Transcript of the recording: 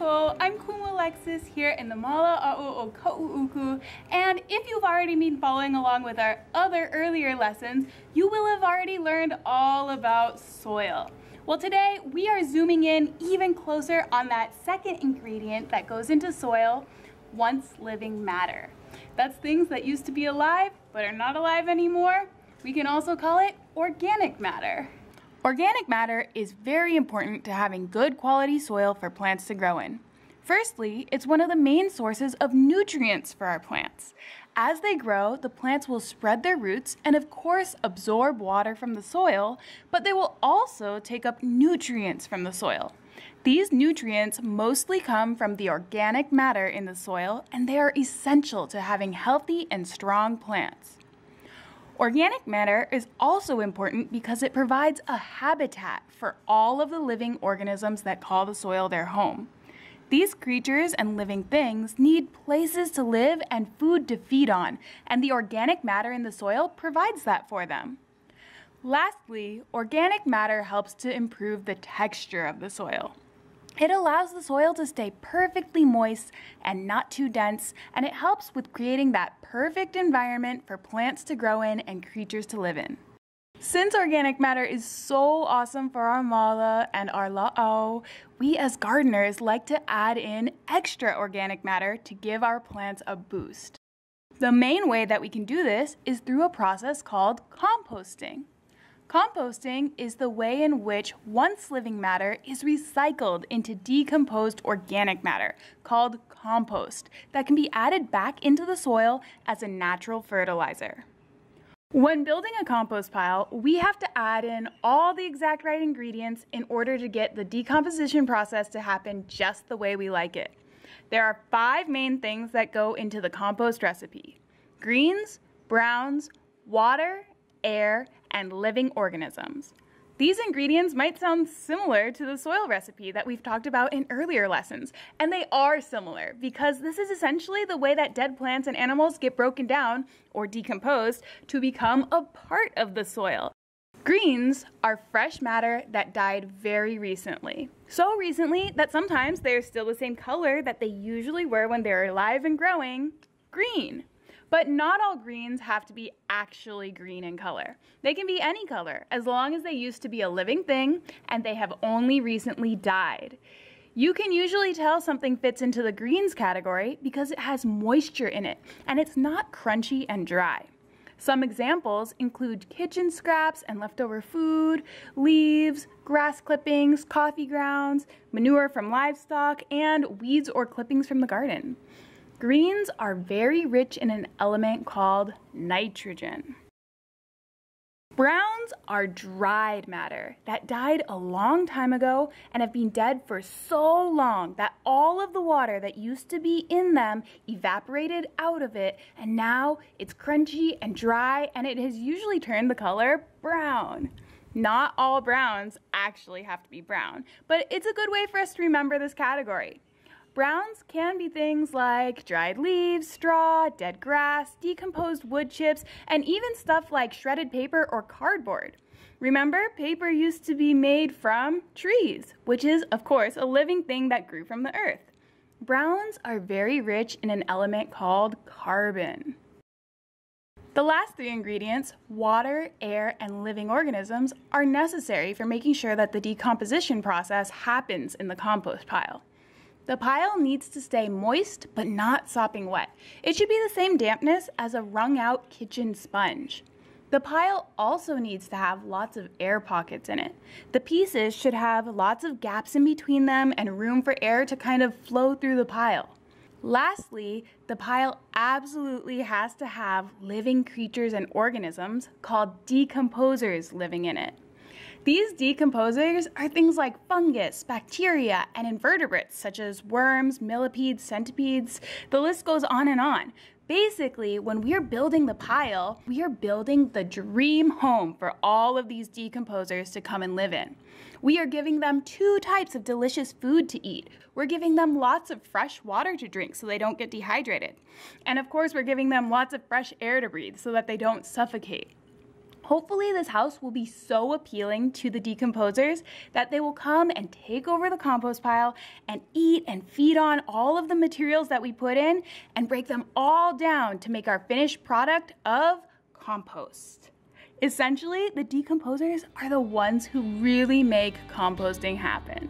I'm Kumu Alexis here in the Mala A'u o Kau'uku, and if you've already been following along with our other earlier lessons, you will have already learned all about soil. Well today, we are zooming in even closer on that second ingredient that goes into soil, once living matter. That's things that used to be alive, but are not alive anymore. We can also call it organic matter. Organic matter is very important to having good quality soil for plants to grow in. Firstly, it's one of the main sources of nutrients for our plants. As they grow, the plants will spread their roots and, of course, absorb water from the soil, but they will also take up nutrients from the soil. These nutrients mostly come from the organic matter in the soil, and they are essential to having healthy and strong plants. Organic matter is also important because it provides a habitat for all of the living organisms that call the soil their home. These creatures and living things need places to live and food to feed on, and the organic matter in the soil provides that for them. Lastly, organic matter helps to improve the texture of the soil. It allows the soil to stay perfectly moist and not too dense, and it helps with creating that perfect environment for plants to grow in and creatures to live in. Since organic matter is so awesome for our mala and our la'o, we as gardeners like to add in extra organic matter to give our plants a boost. The main way that we can do this is through a process called composting. Composting is the way in which once living matter is recycled into decomposed organic matter, called compost, that can be added back into the soil as a natural fertilizer. When building a compost pile, we have to add in all the exact right ingredients in order to get the decomposition process to happen just the way we like it. There are five main things that go into the compost recipe greens, browns, water, air, and living organisms. These ingredients might sound similar to the soil recipe that we've talked about in earlier lessons, and they are similar because this is essentially the way that dead plants and animals get broken down or decomposed to become a part of the soil. Greens are fresh matter that died very recently. So recently that sometimes they are still the same color that they usually were when they were alive and growing green. But not all greens have to be actually green in color. They can be any color, as long as they used to be a living thing and they have only recently died. You can usually tell something fits into the greens category because it has moisture in it and it's not crunchy and dry. Some examples include kitchen scraps and leftover food, leaves, grass clippings, coffee grounds, manure from livestock, and weeds or clippings from the garden. Greens are very rich in an element called nitrogen. Browns are dried matter that died a long time ago and have been dead for so long that all of the water that used to be in them evaporated out of it and now it's crunchy and dry and it has usually turned the color brown. Not all browns actually have to be brown, but it's a good way for us to remember this category. Browns can be things like dried leaves, straw, dead grass, decomposed wood chips, and even stuff like shredded paper or cardboard. Remember, paper used to be made from trees, which is, of course, a living thing that grew from the earth. Browns are very rich in an element called carbon. The last three ingredients, water, air, and living organisms, are necessary for making sure that the decomposition process happens in the compost pile. The pile needs to stay moist but not sopping wet. It should be the same dampness as a wrung out kitchen sponge. The pile also needs to have lots of air pockets in it. The pieces should have lots of gaps in between them and room for air to kind of flow through the pile. Lastly, the pile absolutely has to have living creatures and organisms called decomposers living in it. These decomposers are things like fungus, bacteria, and invertebrates such as worms, millipedes, centipedes. The list goes on and on. Basically, when we're building the pile, we are building the dream home for all of these decomposers to come and live in. We are giving them two types of delicious food to eat. We're giving them lots of fresh water to drink so they don't get dehydrated. And of course, we're giving them lots of fresh air to breathe so that they don't suffocate. Hopefully this house will be so appealing to the decomposers that they will come and take over the compost pile and eat and feed on all of the materials that we put in and break them all down to make our finished product of compost. Essentially, the decomposers are the ones who really make composting happen.